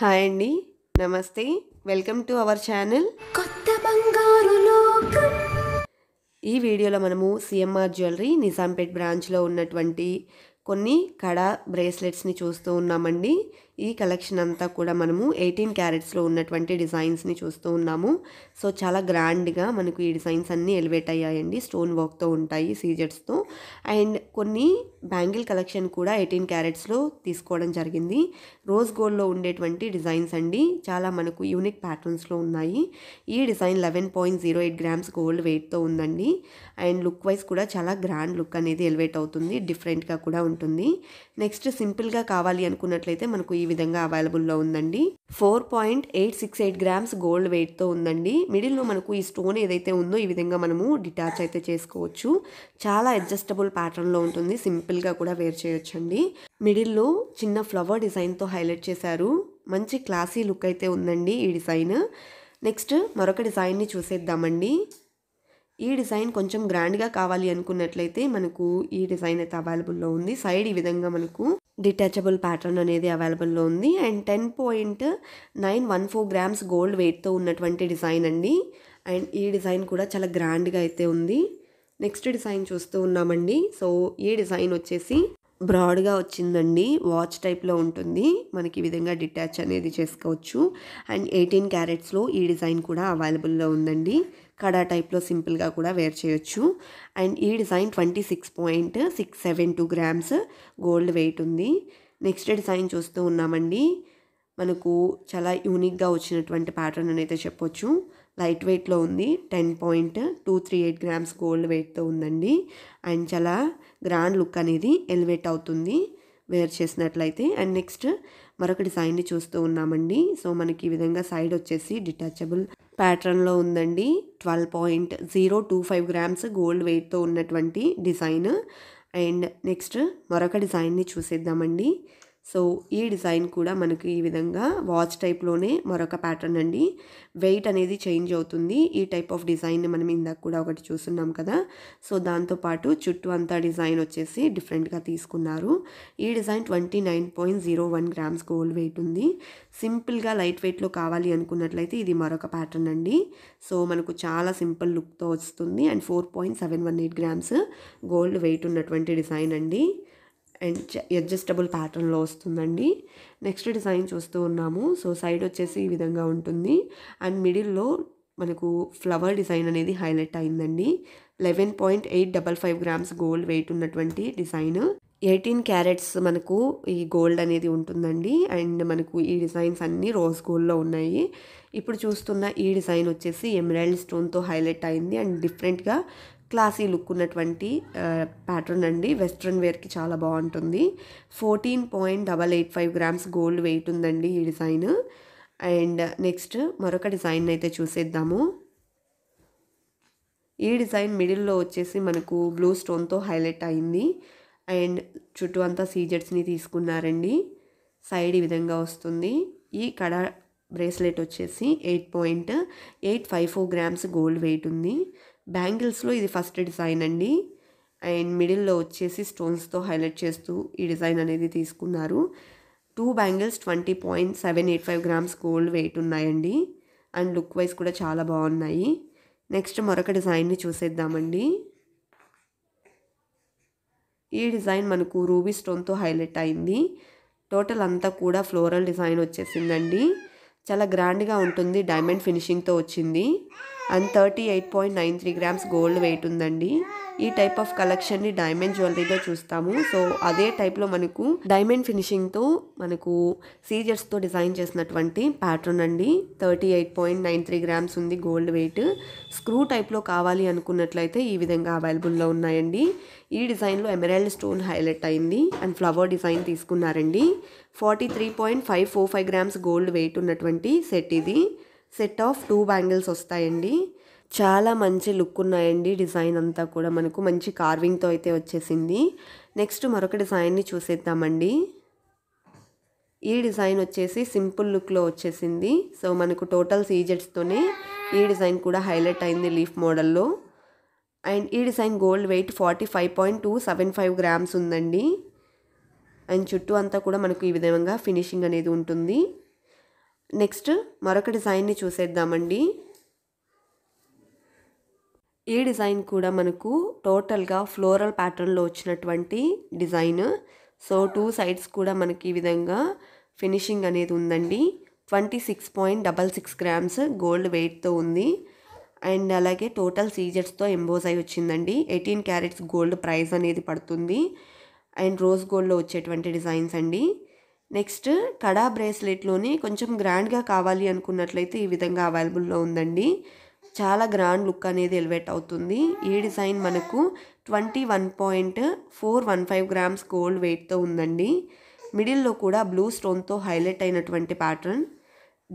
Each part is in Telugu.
హాయ్ అండి నమస్తే వెల్కమ్ టు అవర్ ఛానల్ కొత్త బంగారు లోకం ఈ వీడియోలో మనము సిఎంఆర్ జ్యువెలరీ నిజాంపేట్ బ్రాంచ్లో ఉన్నటువంటి కొన్ని కడ బ్రేస్లెట్స్ని చూస్తూ ఉన్నామండి ఈ కలెక్షన్ అంతా కూడా మనము ఎయిటీన్ క్యారెట్స్లో ఉన్నటువంటి డిజైన్స్ని చూస్తూ ఉన్నాము సో చాలా గ్రాండ్గా మనకు ఈ డిజైన్స్ అన్నీ ఎలివేట్ అయ్యాయండి స్టోన్ వర్క్తో ఉంటాయి సీజెట్స్తో అండ్ కొన్ని బ్యాంగిల్ కలెక్షన్ కూడా ఎయిటీన్ క్యారెట్స్లో తీసుకోవడం జరిగింది రోజ్ గోల్డ్లో ఉండేటువంటి డిజైన్స్ అండి చాలా మనకు యూనిక్ ప్యాటర్న్స్లో ఉన్నాయి ఈ design eleven point zero eight grams gold వెయిట్తో ఉందండి అండ్ లుక్ వైజ్ కూడా చాలా గ్రాండ్ లుక్ అనేది ఎలివేట్ అవుతుంది డిఫరెంట్గా కూడా ఉంటుంది నెక్స్ట్ సింపుల్గా కావాలి అనుకున్నట్లయితే మనకు ఈ విధంగా అవైలబుల్లో ఉందండి four point eight six eight grams gold వెయిట్తో ఉందండి మిడిల్లో మనకు ఈ స్టోన్ ఏదైతే ఉందో ఈ విధంగా మనము డిటాచ్ అయితే చేసుకోవచ్చు చాలా అడ్జస్టబుల్ ప్యాటర్న్లో ఉంటుంది సింపుల్ సింపుల్గా కూడా వేర్ చేయొచ్చండి మిడిల్లో చిన్న ఫ్లవర్ డిజైన్తో హైలైట్ చేశారు మంచి క్లాసీ లుక్ అయితే ఉందండి ఈ డిజైన్ నెక్స్ట్ మరొక డిజైన్ని చూసేద్దామండి ఈ డిజైన్ కొంచెం గ్రాండ్గా కావాలి అనుకున్నట్లయితే మనకు ఈ డిజైన్ అయితే అవైలబుల్లో ఉంది సైడ్ ఈ విధంగా మనకు డిటాచబుల్ ప్యాటర్న్ అనేది అవైలబుల్లో ఉంది and ten point nine one four grams gold వెయిట్తో ఉన్నటువంటి డిజైన్ అండి అండ్ ఈ డిజైన్ కూడా చాలా గ్రాండ్గా అయితే ఉంది నెక్స్ట్ డిజైన్ చూస్తూ ఉన్నామండి సో ఈ డిజైన్ వచ్చేసి బ్రాడ్గా వచ్చిందండి వాచ్ టైప్లో ఉంటుంది మనకి ఈ విధంగా డిటాచ్ అనేది చేసుకోవచ్చు అండ్ ఎయిటీన్ క్యారెట్స్లో ఈ డిజైన్ కూడా అవైలబుల్లో ఉందండి కడా టైప్లో సింపుల్గా కూడా వేర్ చేయొచ్చు అండ్ ఈ design twenty six point six seven two grams gold weight ఉంది నెక్స్ట్ డిజైన్ చూస్తూ ఉన్నామండి మనకు చాలా యూనిక్గా వచ్చినటువంటి ప్యాటర్న్ అని అయితే చెప్పొచ్చు లైట్ వెయిట్లో ఉంది ten point two three eight grams gold వెయిట్తో ఉందండి అండ్ చాలా గ్రాండ్ లుక్ అనేది ఎలివేట్ అవుతుంది వేర్ చేసినట్లయితే అండ్ నెక్స్ట్ మరొక డిజైన్ని చూస్తూ ఉన్నామండి సో మనకి ఈ విధంగా సైడ్ వచ్చేసి డిటాచబుల్ ప్యాటర్న్లో ఉందండి twelve point zero two five grams gold వెయిట్తో ఉన్నటువంటి డిజైన్ అండ్ నెక్స్ట్ మరొక డిజైన్ని చూసేద్దామండి సో ఈ డిజైన్ కూడా మనకి ఈ విధంగా వాచ్ టైప్లోనే మరొక ప్యాటర్న్ అండి వెయిట్ అనేది చేంజ్ అవుతుంది ఈ టైప్ ఆఫ్ డిజైన్ని మనం ఇందాక కూడా ఒకటి చూస్తున్నాం కదా సో దాంతోపాటు చుట్టూ అంతా డిజైన్ వచ్చేసి డిఫరెంట్గా తీసుకున్నారు ఈ design twenty nine point zero one grams gold weight ఉంది సింపుల్గా లైట్ వెయిట్లో కావాలి అనుకున్నట్లయితే ఇది మరొక ప్యాటర్న్ అండి సో మనకు చాలా సింపుల్ లుక్తో వస్తుంది and four point seven one eight grams gold weight ఉన్నటువంటి డిజైన్ అండి అండ్ అడ్జస్టబుల్ ప్యాటర్న్లో వస్తుందండి నెక్స్ట్ డిజైన్ చూస్తూ ఉన్నాము సో సైడ్ వచ్చేసి ఈ విధంగా ఉంటుంది అండ్ మిడిల్లో మనకు ఫ్లవర్ డిజైన్ అనేది హైలైట్ అయిందండి eleven point eight double five grams gold weight ఉన్నటువంటి డిజైన్ ఎయిటీన్ క్యారెట్స్ మనకు ఈ గోల్డ్ అనేది ఉంటుందండి అండ్ మనకు ఈ డిజైన్స్ అన్నీ రోజ్ గోల్డ్లో ఉన్నాయి ఇప్పుడు చూస్తున్న ఈ డిజైన్ వచ్చేసి ఎమరాల్డ్ స్టోన్తో హైలైట్ అయింది అండ్ డిఫరెంట్గా క్లాసీ లుక్ ఉన్నటువంటి ప్యాటర్న్ అండి వెస్ట్రన్ వేర్కి చాలా బాగుంటుంది fourteen point double eight five grams gold weight ఉందండి ఈ డిజైన్ అండ్ నెక్స్ట్ మరొక డిజైన్ అయితే చూసేద్దాము ఈ డిజైన్ మిడిల్లో వచ్చేసి మనకు బ్లూ స్టోన్తో హైలైట్ అయింది అండ్ చుట్టూ అంతా సీజెట్స్ని తీసుకున్నారండి సైడ్ ఈ విధంగా వస్తుంది ఈ కడ బ్రేస్లెట్ వచ్చేసి eight point eight five four grams gold weight ఉంది బ్యాంగిల్స్లో ఇది ఫస్ట్ డిజైన్ అండి అండ్ మిడిల్లో వచ్చేసి స్టోన్స్తో హైలైట్ చేస్తూ ఈ డిజైన్ అనేది తీసుకున్నారు two bangles twenty point seven eight five grams gold weight ఉన్నాయండి అండ్ లుక్ వైజ్ కూడా చాలా బాగున్నాయి నెక్స్ట్ మరొక డిజైన్ని చూసేద్దామండి ఈ డిజైన్ మనకు రూబీ స్టోన్తో హైలైట్ అయింది టోటల్ అంతా కూడా ఫ్లోరల్ డిజైన్ వచ్చేసిందండి చాలా గ్రాండ్గా ఉంటుంది డైమండ్ ఫినిషింగ్తో వచ్చింది and thirty eight point nine three grams gold weight ఉందండి ఈ టైప్ ఆఫ్ కలెక్షన్ని డైమండ్ జ్యువెలరీలో చూస్తాము సో అదే టైప్లో మనకు డైమండ్ ఫినిషింగ్తో మనకు సీజర్స్తో డిజైన్ చేసినటువంటి ప్యాటర్న్ అండి thirty eight point nine three grams ఉంది గోల్డ్ వెయిట్ స్క్రూ టైప్లో కావాలి అనుకున్నట్లయితే ఈ విధంగా అవైలబుల్లో ఉన్నాయండి ఈ డిజైన్లో ఎమరాల్డ్ స్టోన్ హైలైట్ అయింది అండ్ ఫ్లవర్ డిజైన్ తీసుకున్నారండి forty three point five four five grams gold weight ఉన్నటువంటి సెట్ ఇది సెట్ ఆఫ్ టూ బ్యాంగిల్స్ వస్తాయండి చాలా మంచి లుక్ ఉన్నాయండి డిజైన్ అంతా కూడా మనకు మంచి కార్వింగ్తో అయితే వచ్చేసింది నెక్స్ట్ మరొక డిజైన్ని చూసేద్దామండి ఈ డిజైన్ వచ్చేసి సింపుల్ లుక్లో వచ్చేసింది సో మనకు టోటల్ సీజెట్స్తోనే ఈ డిజైన్ కూడా హైలైట్ అయింది లీఫ్ మోడల్లో అండ్ ఈ design gold weight forty five point two seven five grams ఉందండి అండ్ చుట్టూ అంతా కూడా మనకు ఈ విధంగా ఫినిషింగ్ అనేది ఉంటుంది నెక్స్ట్ మరొక డిజైన్ని చూసేద్దామండి ఈ డిజైన్ కూడా మనకు టోటల్గా ఫ్లోరల్ ప్యాటర్న్లో వచ్చినటువంటి డిజైన్ సో టూ సైడ్స్ కూడా మనకి ఈ విధంగా ఫినిషింగ్ అనేది ఉందండి twenty six point double six grams gold వెయిట్తో ఉంది అండ్ అలాగే టోటల్ సీజర్స్తో ఎంబోజ్ అయి వచ్చిందండి ఎయిటీన్ క్యారెట్స్ గోల్డ్ ప్రైస్ అనేది పడుతుంది అండ్ రోజ్ గోల్డ్లో వచ్చేటువంటి డిజైన్స్ అండి నెక్స్ట్ కడా బ్రేస్లెట్లోని కొంచెం గ్రాండ్గా కావాలి అనుకున్నట్లయితే ఈ విధంగా అవైలబుల్లో ఉందండి చాలా గ్రాండ్ లుక్ అనేది ఎలివేట్ అవుతుంది ఈ డిజైన్ మనకు twenty one point four one five grams gold వెయిట్తో ఉందండి మిడిల్లో కూడా బ్లూ స్టోన్తో హైలైట్ అయినటువంటి ప్యాటర్న్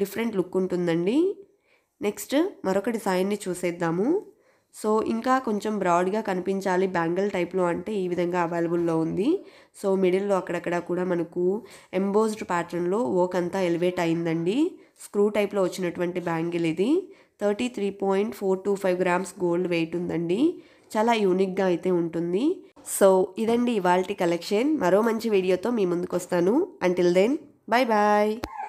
డిఫరెంట్ లుక్ ఉంటుందండి నెక్స్ట్ మరొక డిజైన్ని చూసేద్దాము సో ఇంకా కొంచెం బ్రాడ్గా కనిపించాలి బ్యాంగిల్ టైప్లో అంటే ఈ విధంగా అవైలబుల్లో ఉంది సో మిడిల్లో అక్కడక్కడ కూడా మనకు ఎంబోజ్డ్ ప్యాటర్న్లో వర్క్ అంతా ఎలివేట్ అయిందండి స్క్రూ టైప్లో వచ్చినటువంటి బ్యాంగిల్ ఇది thirty three point four two five grams gold weight ఉందండి చాలా యూనిక్గా అయితే ఉంటుంది సో ఇదండి ఇవాల్టి కలెక్షన్ మరో మంచి వీడియోతో మీ ముందుకు వస్తాను అంటిల్ దెన్ బాయ్ బాయ్